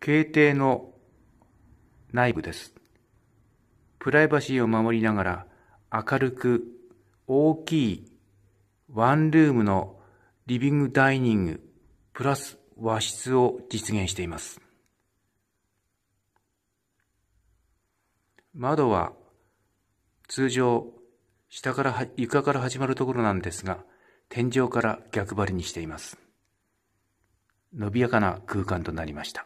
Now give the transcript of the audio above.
警艇の内部です。プライバシーを守りながら明るく大きいワンルームのリビングダイニングプラス和室を実現しています。窓は通常下から床から始まるところなんですが天井から逆張りにしています。伸びやかな空間となりました。